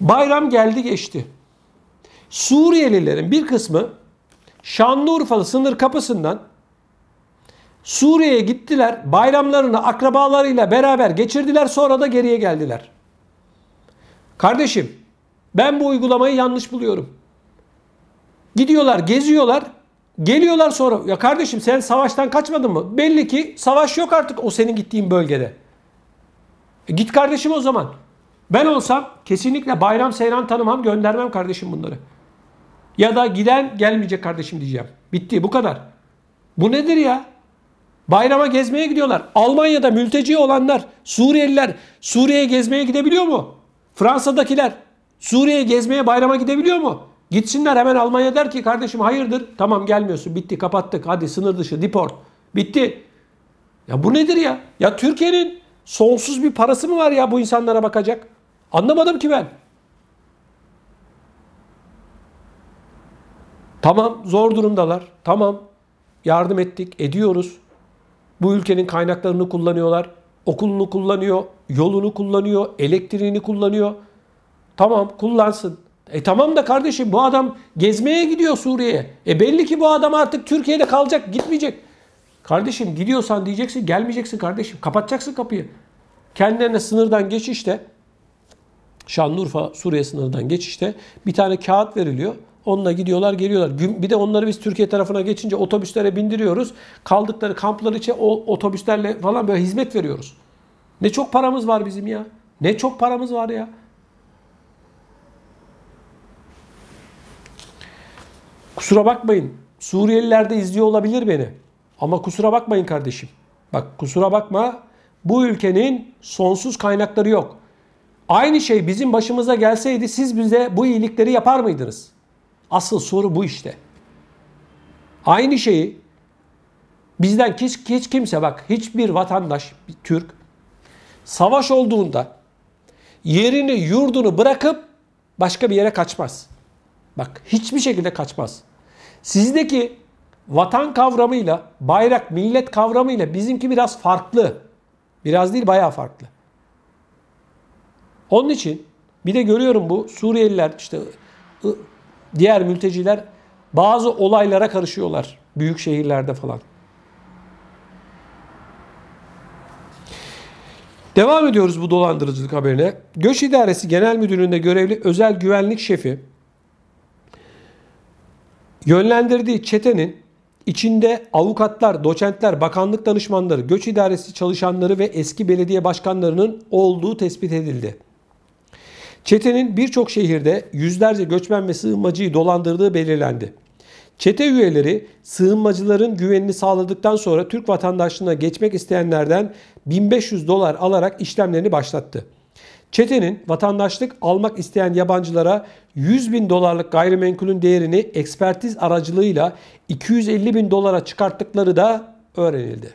Bayram geldi geçti. Suriyelilerin bir kısmı Şanlıurfalı sınır kapısından Suriye'ye gittiler. Bayramlarını akrabalarıyla beraber geçirdiler. Sonra da geriye geldiler. Kardeşim ben bu uygulamayı yanlış buluyorum. Gidiyorlar, geziyorlar. Geliyorlar sonra ya kardeşim sen savaştan kaçmadın mı? Belli ki savaş yok artık o senin gittiğin bölgede. E git kardeşim o zaman. Ben olsam kesinlikle bayram seyran tanımam göndermem kardeşim bunları. Ya da giden gelmeyecek kardeşim diyeceğim. Bitti bu kadar. Bu nedir ya? Bayrama gezmeye gidiyorlar. Almanya'da mülteci olanlar, Suriyeliler Suriye'ye gezmeye gidebiliyor mu? Fransa'dakiler Suriye'ye gezmeye bayrama gidebiliyor mu? Gitsinler hemen Almanya der ki kardeşim hayırdır? Tamam gelmiyorsun bitti kapattık hadi sınır dışı deport bitti. Ya bu nedir ya? Ya Türkiye'nin sonsuz bir parası mı var ya bu insanlara bakacak? Anlamadım ki ben. Tamam zor durumdalar. Tamam yardım ettik, ediyoruz. Bu ülkenin kaynaklarını kullanıyorlar. Okulunu kullanıyor, yolunu kullanıyor, elektriğini kullanıyor. Tamam kullansın. E tamam da kardeşim bu adam gezmeye gidiyor Suriye'ye. E belli ki bu adam artık Türkiye'de kalacak, gitmeyecek. Kardeşim gidiyorsan diyeceksin, gelmeyeceksin kardeşim. Kapatacaksın kapıyı. Kendilerine sınırdan geçişte Şanlıurfa Suriye sınırından geçişte bir tane kağıt veriliyor. Onunla gidiyorlar geliyorlar. Bir de onları biz Türkiye tarafına geçince otobüslere bindiriyoruz. Kaldıkları kamplar içe o otobüslerle falan böyle hizmet veriyoruz. Ne çok paramız var bizim ya. Ne çok paramız var ya. Kusura bakmayın. Suriyeliler de izliyor olabilir beni. Ama kusura bakmayın kardeşim. Bak kusura bakma. Bu ülkenin sonsuz kaynakları yok. Aynı şey bizim başımıza gelseydi siz bize bu iyilikleri yapar mıydınız? Asıl soru bu işte. Aynı şeyi bizden hiç, hiç kimse bak hiçbir vatandaş bir Türk savaş olduğunda yerini yurdunu bırakıp başka bir yere kaçmaz. Bak hiçbir şekilde kaçmaz. Sizdeki vatan kavramıyla bayrak millet kavramıyla bizimki biraz farklı. Biraz değil bayağı farklı. Onun için bir de görüyorum bu Suriyeliler işte diğer mülteciler bazı olaylara karışıyorlar büyük şehirlerde falan. Devam ediyoruz bu dolandırıcılık haberine. Göç İdaresi Genel Müdürlüğü'nde görevli özel güvenlik şefi yönlendirdiği çetenin içinde avukatlar, doçentler, bakanlık danışmanları, göç idaresi çalışanları ve eski belediye başkanlarının olduğu tespit edildi. Çetenin birçok şehirde yüzlerce göçmen ve sığınmacıyı dolandırdığı belirlendi. Çete üyeleri sığınmacıların güvenini sağladıktan sonra Türk vatandaşlığına geçmek isteyenlerden 1500 dolar alarak işlemlerini başlattı. Çetenin vatandaşlık almak isteyen yabancılara 100 bin dolarlık gayrimenkulün değerini ekspertiz aracılığıyla 250 bin dolara çıkarttıkları da öğrenildi.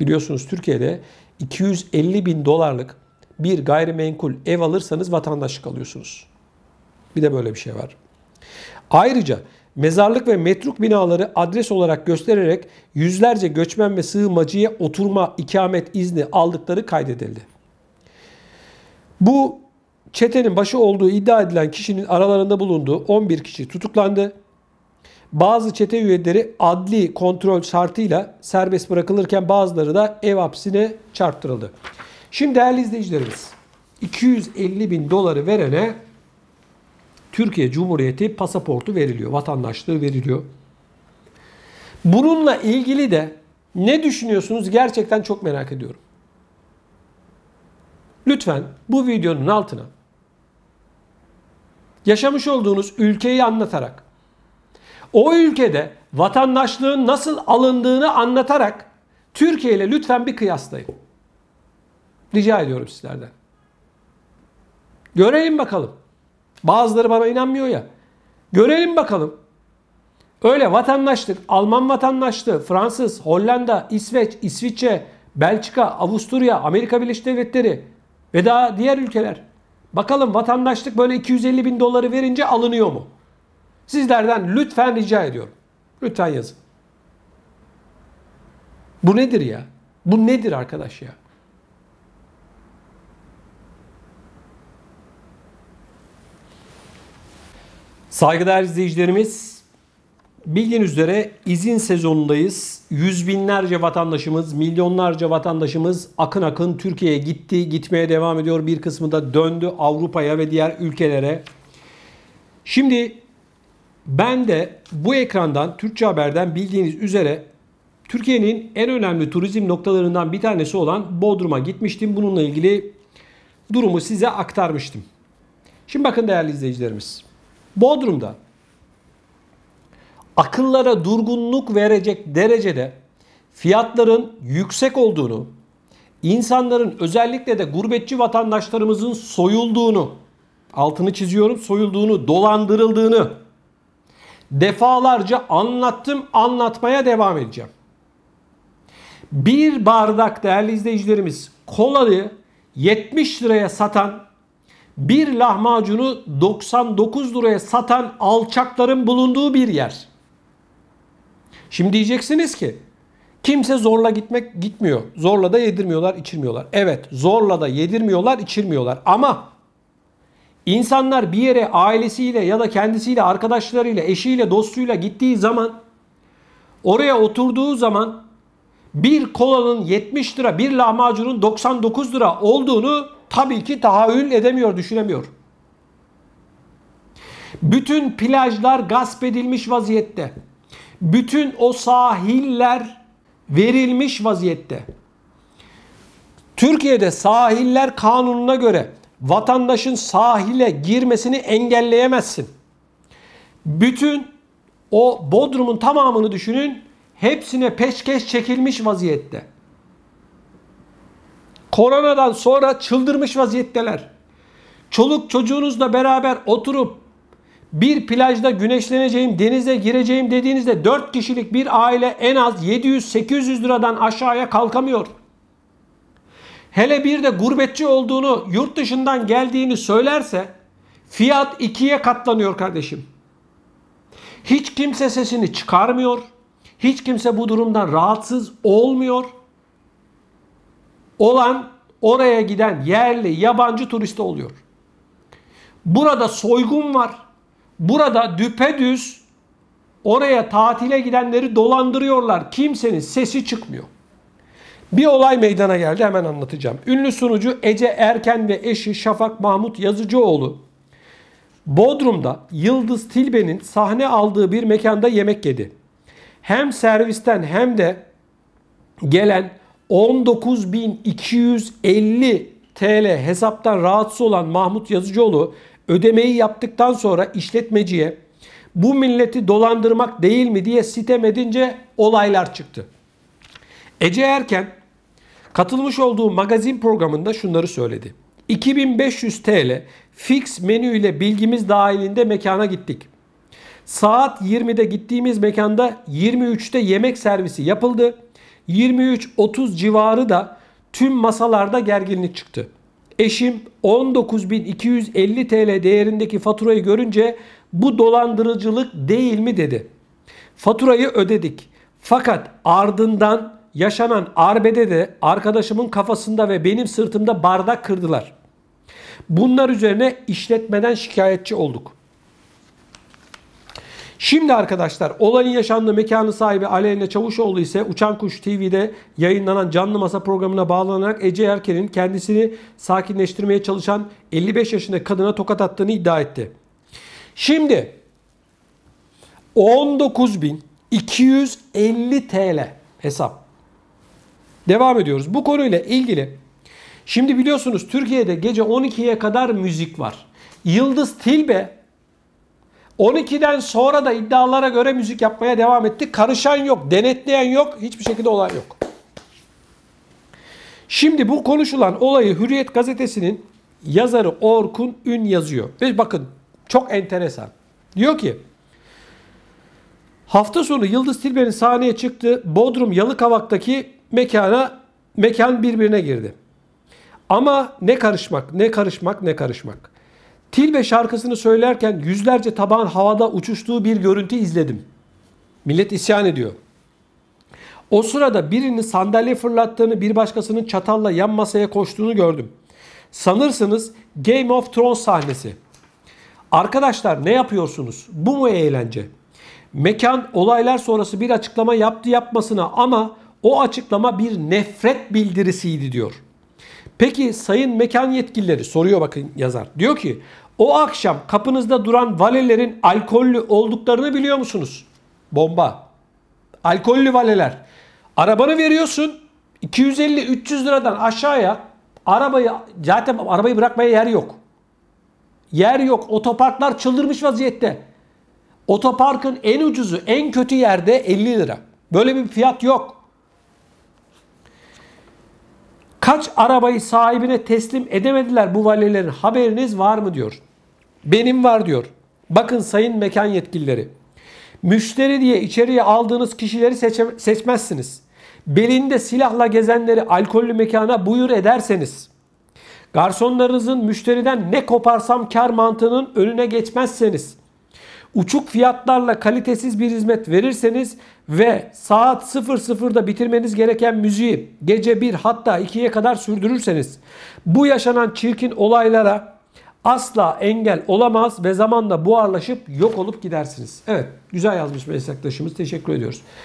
Biliyorsunuz Türkiye'de 250 bin dolarlık bir gayrimenkul ev alırsanız vatandaşlık alıyorsunuz. Bir de böyle bir şey var. Ayrıca mezarlık ve metruk binaları adres olarak göstererek yüzlerce göçmen ve sığınmacıya oturma, ikamet izni aldıkları kaydedildi. Bu çetenin başı olduğu iddia edilen kişinin aralarında bulunduğu 11 kişi tutuklandı. Bazı çete üyeleri adli kontrol şartıyla serbest bırakılırken bazıları da ev hapsine çarptırıldı. Şimdi değerli izleyicilerimiz 250 bin doları verene Türkiye Cumhuriyeti pasaportu veriliyor. Vatandaşlığı veriliyor. Bununla ilgili de ne düşünüyorsunuz gerçekten çok merak ediyorum. Lütfen bu videonun altına yaşamış olduğunuz ülkeyi anlatarak o ülkede vatandaşlığın nasıl alındığını anlatarak Türkiye ile lütfen bir kıyaslayın. Rica ediyorum sizlerden. Görelim bakalım. Bazıları bana inanmıyor ya. Görelim bakalım. Öyle vatandaşlık, Alman vatandaşlığı, Fransız, Hollanda, İsveç, İsviçre, Belçika, Avusturya, Amerika Birleşik Devletleri ve daha diğer ülkeler. Bakalım vatandaşlık böyle 250 bin doları verince alınıyor mu? Sizlerden lütfen rica ediyorum. Lütfen yazın. Bu nedir ya? Bu nedir arkadaş ya? Saygıdeğer izleyicilerimiz, bildiğiniz üzere izin sezonundayız. Yüz binlerce vatandaşımız, milyonlarca vatandaşımız akın akın Türkiye'ye gitti, gitmeye devam ediyor. Bir kısmı da döndü Avrupa'ya ve diğer ülkelere. Şimdi ben de bu ekrandan, Türkçe Haber'den bildiğiniz üzere Türkiye'nin en önemli turizm noktalarından bir tanesi olan Bodrum'a gitmiştim. Bununla ilgili durumu size aktarmıştım. Şimdi bakın değerli izleyicilerimiz. Bodrum'da akıllara durgunluk verecek derecede fiyatların yüksek olduğunu, insanların özellikle de gurbetçi vatandaşlarımızın soyulduğunu, altını çiziyorum soyulduğunu, dolandırıldığını defalarca anlattım, anlatmaya devam edeceğim. Bir bardak değerli izleyicilerimiz kolayı 70 liraya satan bir lahmacunu 99 liraya satan alçakların bulunduğu bir yer. Şimdi diyeceksiniz ki kimse zorla gitmek gitmiyor. Zorla da yedirmiyorlar, içirmiyorlar. Evet, zorla da yedirmiyorlar, içirmiyorlar ama insanlar bir yere ailesiyle ya da kendisiyle, arkadaşlarıyla, eşiyle, dostuyla gittiği zaman oraya oturduğu zaman bir kolanın 70 lira, bir lahmacunun 99 lira olduğunu tabii ki tahayyül edemiyor, düşünemiyor. Bütün plajlar gasp edilmiş vaziyette. Bütün o sahiller verilmiş vaziyette. Türkiye'de sahiller kanununa göre vatandaşın sahile girmesini engelleyemezsin. Bütün o Bodrum'un tamamını düşünün hepsine peşkeş çekilmiş vaziyette. Koronadan sonra çıldırmış vaziyetteler. Çoluk çocuğunuzla beraber oturup bir plajda güneşleneceğim, denize gireceğim dediğinizde 4 kişilik bir aile en az 700-800 liradan aşağıya kalkamıyor. Hele bir de gurbetçi olduğunu, yurt dışından geldiğini söylerse fiyat ikiye katlanıyor kardeşim. Hiç kimse sesini çıkarmıyor. Hiç kimse bu durumdan rahatsız olmuyor olan oraya giden yerli yabancı turiste oluyor. Burada soygun var. Burada düpedüz oraya tatile gidenleri dolandırıyorlar. Kimsenin sesi çıkmıyor. Bir olay meydana geldi hemen anlatacağım. Ünlü sunucu Ece Erken ve eşi Şafak Mahmut Yazıcıoğlu Bodrum'da Yıldız Tilbe'nin sahne aldığı bir mekanda yemek yedi. Hem servisten hem de gelen 19.250 TL hesaptan rahatsız olan Mahmut Yazıcıoğlu ödemeyi yaptıktan sonra işletmeciye bu milleti dolandırmak değil mi diye sitem edince olaylar çıktı. Ece Erken katılmış olduğu magazin programında şunları söyledi. 2500 TL fix menü ile bilgimiz dahilinde mekana gittik. Saat 20'de gittiğimiz mekanda 23'te yemek servisi yapıldı. 23-30 civarı da tüm masalarda gerginlik çıktı. Eşim 19.250 TL değerindeki faturayı görünce bu dolandırıcılık değil mi dedi. Faturayı ödedik. Fakat ardından yaşanan arbede de arkadaşımın kafasında ve benim sırtımda bardak kırdılar. Bunlar üzerine işletmeden şikayetçi olduk. Şimdi arkadaşlar olayın yaşandığı mekanı sahibi Aleyna Çavuşoğlu ise Uçan Kuş TV'de yayınlanan canlı masa programına bağlanarak Ece Erken'in kendisini sakinleştirmeye çalışan 55 yaşındaki kadına tokat attığını iddia etti. Şimdi 19.250 TL hesap. Devam ediyoruz. Bu konuyla ilgili şimdi biliyorsunuz Türkiye'de gece 12'ye kadar müzik var. Yıldız Tilbe 12'den sonra da iddialara göre müzik yapmaya devam etti. Karışan yok, denetleyen yok, hiçbir şekilde olay yok. Şimdi bu konuşulan olayı Hürriyet gazetesinin yazarı Orkun Ün yazıyor. Ve bakın çok enteresan. Diyor ki hafta sonu Yıldız Tilbe'nin sahneye çıktı. Bodrum Yalıkavak'taki mekana mekan birbirine girdi. Ama ne karışmak, ne karışmak, ne karışmak. Tilbe şarkısını söylerken yüzlerce tabağın havada uçuştuğu bir görüntü izledim. Millet isyan ediyor. O sırada birinin sandalye fırlattığını bir başkasının çatalla yan masaya koştuğunu gördüm. Sanırsınız Game of Thrones sahnesi. Arkadaşlar ne yapıyorsunuz? Bu mu eğlence? Mekan olaylar sonrası bir açıklama yaptı yapmasına ama o açıklama bir nefret bildirisiydi diyor. Peki sayın mekan yetkilileri soruyor bakın yazar. Diyor ki o akşam kapınızda duran valelerin alkollü olduklarını biliyor musunuz? Bomba. Alkollü valeler. Arabanı veriyorsun 250-300 liradan aşağıya arabayı zaten arabayı bırakmaya yer yok. Yer yok. Otoparklar çıldırmış vaziyette. Otoparkın en ucuzu en kötü yerde 50 lira. Böyle bir fiyat yok. Kaç arabayı sahibine teslim edemediler bu valilerin haberiniz var mı diyor. Benim var diyor. Bakın sayın mekan yetkilileri. Müşteri diye içeriye aldığınız kişileri seçmezsiniz. Belinde silahla gezenleri alkollü mekana buyur ederseniz, garsonlarınızın müşteriden ne koparsam kar mantığının önüne geçmezseniz, uçuk fiyatlarla kalitesiz bir hizmet verirseniz ve saat 00'da bitirmeniz gereken müziği gece 1 hatta 2'ye kadar sürdürürseniz bu yaşanan çirkin olaylara asla engel olamaz ve zamanla buharlaşıp yok olup gidersiniz. Evet güzel yazmış meslektaşımız teşekkür ediyoruz.